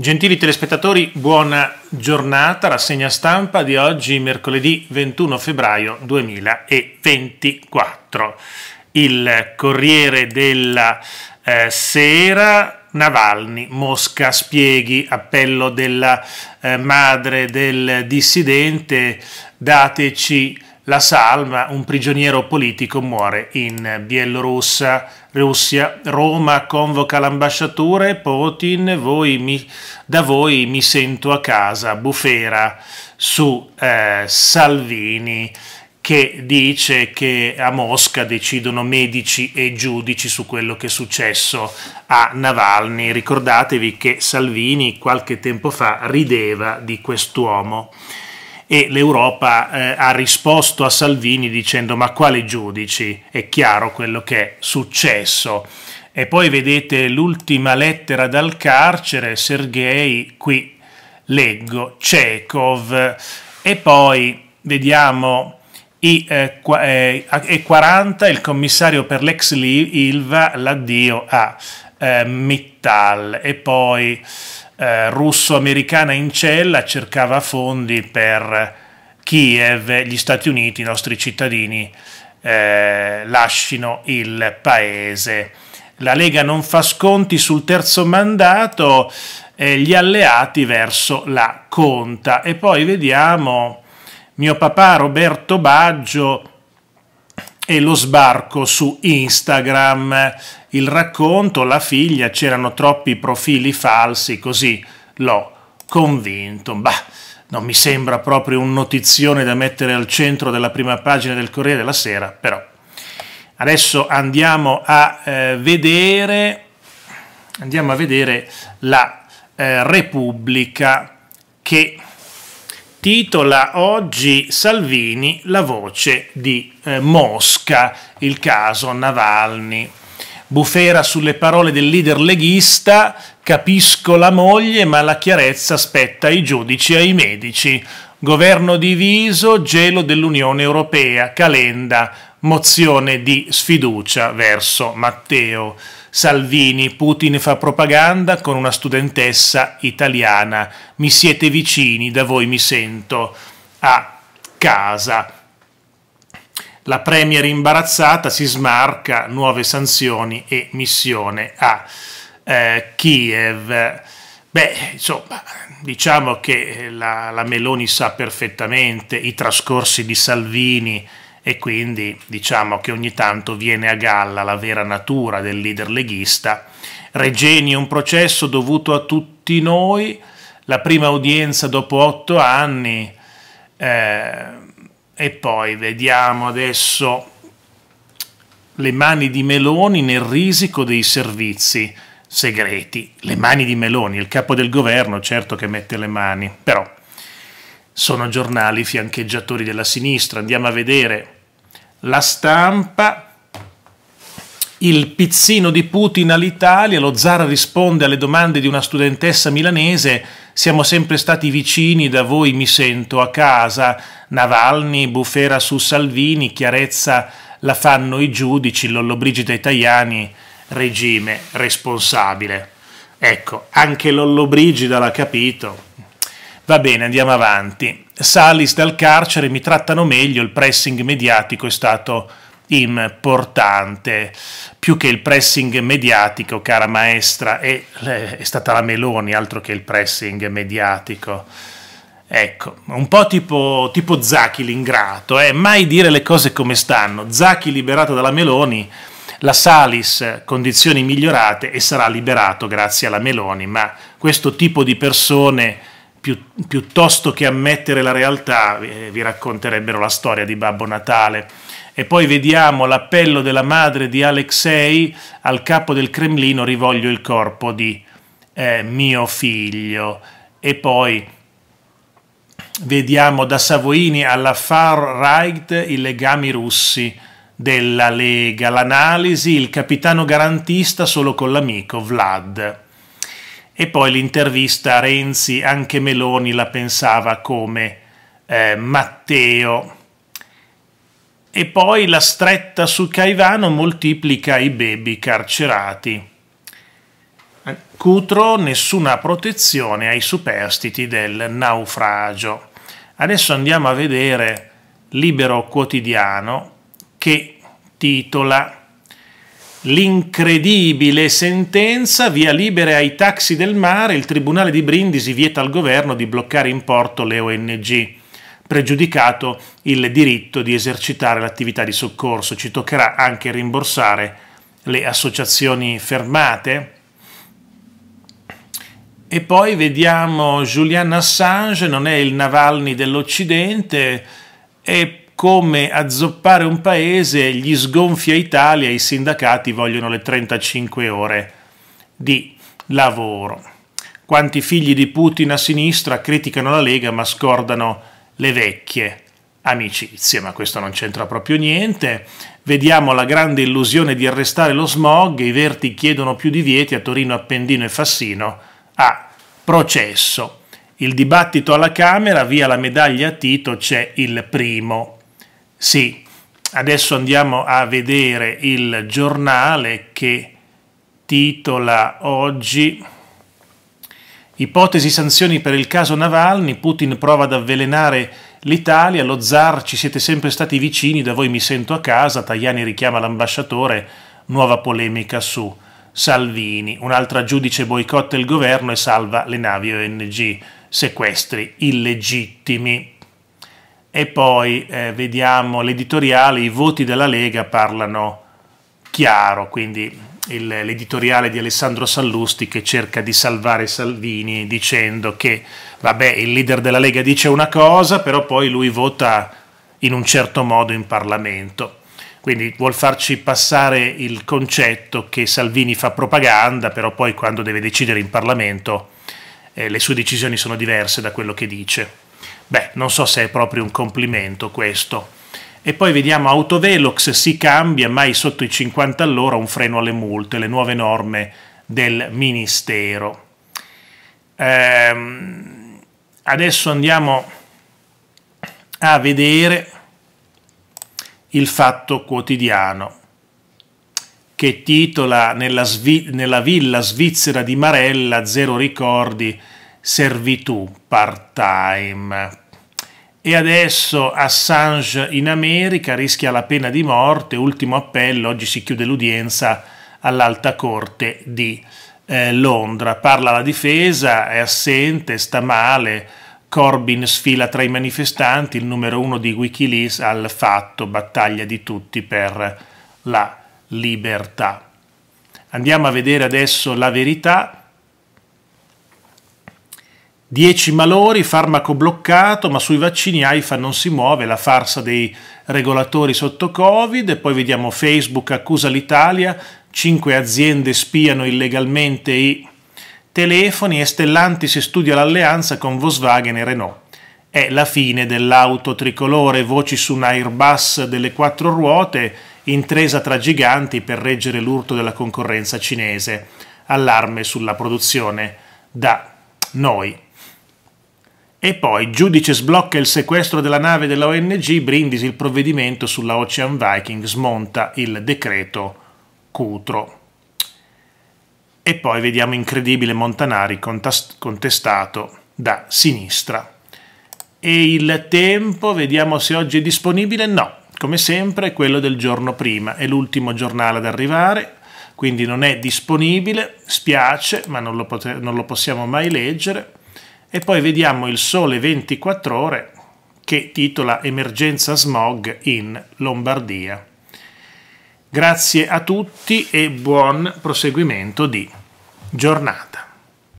Gentili telespettatori, buona giornata, rassegna stampa di oggi, mercoledì 21 febbraio 2024. Il Corriere della eh, Sera, Navalny, Mosca, spieghi, appello della eh, madre del dissidente, dateci la salva, un prigioniero politico muore in Bielorussia, Russia, Roma convoca l'ambasciatore, Putin, voi mi, da voi mi sento a casa, bufera su eh, Salvini che dice che a Mosca decidono medici e giudici su quello che è successo a Navalny. Ricordatevi che Salvini qualche tempo fa rideva di quest'uomo e l'Europa eh, ha risposto a Salvini dicendo ma quali giudici? È chiaro quello che è successo. E poi vedete l'ultima lettera dal carcere, Sergei, qui leggo, Chekhov, e poi vediamo i, eh, eh e 40, il commissario per l'ex Ilva, l'addio a eh, Mittal, e poi eh, russo-americana in cella cercava fondi per Kiev, gli Stati Uniti, i nostri cittadini eh, lasciano il paese. La Lega non fa sconti sul terzo mandato, eh, gli alleati verso la conta. E poi vediamo mio papà Roberto Baggio e lo sbarco su Instagram il racconto, la figlia, c'erano troppi profili falsi, così l'ho convinto. Bah, non mi sembra proprio un notizione da mettere al centro della prima pagina del Corriere della Sera, però. Adesso andiamo a eh, vedere andiamo a vedere la eh, Repubblica che titola oggi Salvini la voce di eh, Mosca, il caso Navalny bufera sulle parole del leader leghista, capisco la moglie, ma la chiarezza spetta ai giudici e ai medici. Governo diviso, gelo dell'Unione Europea, Calenda, mozione di sfiducia verso Matteo. Salvini, Putin fa propaganda con una studentessa italiana. Mi siete vicini, da voi mi sento a casa. La Premier imbarazzata si smarca, nuove sanzioni e missione a eh, Kiev. Beh, insomma, diciamo che la, la, Meloni sa perfettamente i trascorsi di Salvini e quindi diciamo che ogni tanto viene a galla la vera natura del leader leghista. Regeni un processo dovuto a tutti noi, la prima udienza dopo otto anni. Eh, e poi vediamo adesso le mani di Meloni nel risico dei servizi segreti. Le mani di Meloni, il capo del governo, certo che mette le mani, però sono giornali fiancheggiatori della sinistra. Andiamo a vedere la stampa il pizzino di Putin all'Italia, lo zar risponde alle domande di una studentessa milanese, siamo sempre stati vicini, da voi mi sento a casa, Navalny, bufera su Salvini, chiarezza la fanno i giudici, Lollobrigida Italiani, regime responsabile. Ecco, anche Lollobrigida l'ha capito. Va bene, andiamo avanti. Salis dal carcere mi trattano meglio, il pressing mediatico è stato importante, più che il pressing mediatico, cara maestra, è, eh, è stata la Meloni, altro che il pressing mediatico. Ecco, un po' tipo, tipo Zacchi l'ingrato, eh? mai dire le cose come stanno. Zacchi liberato dalla Meloni, la Salis condizioni migliorate e sarà liberato grazie alla Meloni, ma questo tipo di persone piuttosto che ammettere la realtà, eh, vi racconterebbero la storia di Babbo Natale. E poi vediamo l'appello della madre di Alexei al capo del Cremlino, rivoglio il corpo di eh, mio figlio. E poi vediamo da Savoini alla Far Right i legami russi della Lega, l'analisi, il capitano garantista solo con l'amico Vlad. E poi l'intervista a Renzi, anche Meloni la pensava come eh, Matteo. E poi la stretta su Caivano moltiplica i baby carcerati. Cutro, nessuna protezione ai superstiti del naufragio. Adesso andiamo a vedere Libero Quotidiano che titola L'incredibile sentenza, via libera ai taxi del mare, il Tribunale di Brindisi vieta al governo di bloccare in porto le ONG, pregiudicato il diritto di esercitare l'attività di soccorso. Ci toccherà anche rimborsare le associazioni fermate. E poi vediamo Julian Assange, non è il Navalny dell'Occidente, e come azzoppare un paese gli sgonfia Italia, i sindacati vogliono le 35 ore di lavoro. Quanti figli di Putin a sinistra criticano la Lega ma scordano le vecchie amicizie, ma questo non c'entra proprio niente. Vediamo la grande illusione di arrestare lo smog, i Verti chiedono più divieti a Torino, Appendino e Fassino a processo. Il dibattito alla Camera, via la medaglia a Tito, c'è il primo sì, adesso andiamo a vedere il giornale che titola oggi Ipotesi sanzioni per il caso Navalny, Putin prova ad avvelenare l'Italia, lo zar ci siete sempre stati vicini, da voi mi sento a casa, Tajani richiama l'ambasciatore, nuova polemica su Salvini, un'altra giudice boicotta il governo e salva le navi ONG, sequestri illegittimi. E poi eh, vediamo l'editoriale, i voti della Lega parlano chiaro, quindi il, l'editoriale di Alessandro Sallusti che cerca di salvare Salvini dicendo che vabbè, il leader della Lega dice una cosa, però poi lui vota in un certo modo in Parlamento. Quindi vuol farci passare il concetto che Salvini fa propaganda, però poi quando deve decidere in Parlamento eh, le sue decisioni sono diverse da quello che dice. Beh, non so se è proprio un complimento questo. E poi vediamo autovelox si cambia, mai sotto i 50 all'ora un freno alle multe, le nuove norme del Ministero. Ehm, adesso andiamo a vedere il fatto quotidiano che titola nella, nella villa svizzera di Marella, zero ricordi, servitù part-time. E adesso Assange in America rischia la pena di morte, ultimo appello, oggi si chiude l'udienza all'alta corte di eh, Londra. Parla la difesa, è assente, sta male, Corbyn sfila tra i manifestanti, il numero uno di Wikileaks al fatto, battaglia di tutti per la libertà. Andiamo a vedere adesso la verità 10 malori, farmaco bloccato, ma sui vaccini AIFA non si muove, la farsa dei regolatori sotto Covid, e poi vediamo Facebook accusa l'Italia, 5 aziende spiano illegalmente i telefoni e Stellantis studia l'alleanza con Volkswagen e Renault. È la fine dell'auto tricolore, voci su un Airbus delle quattro ruote, intresa tra giganti per reggere l'urto della concorrenza cinese. Allarme sulla produzione da noi. E poi giudice sblocca il sequestro della nave della ONG, Brindisi il provvedimento sulla Ocean Viking, smonta il decreto Cutro. E poi vediamo incredibile Montanari contestato da sinistra. E il tempo, vediamo se oggi è disponibile, no, come sempre è quello del giorno prima, è l'ultimo giornale ad arrivare, quindi non è disponibile, spiace, ma non lo, non lo possiamo mai leggere e poi vediamo il Sole 24 ore che titola Emergenza smog in Lombardia. Grazie a tutti e buon proseguimento di giornata.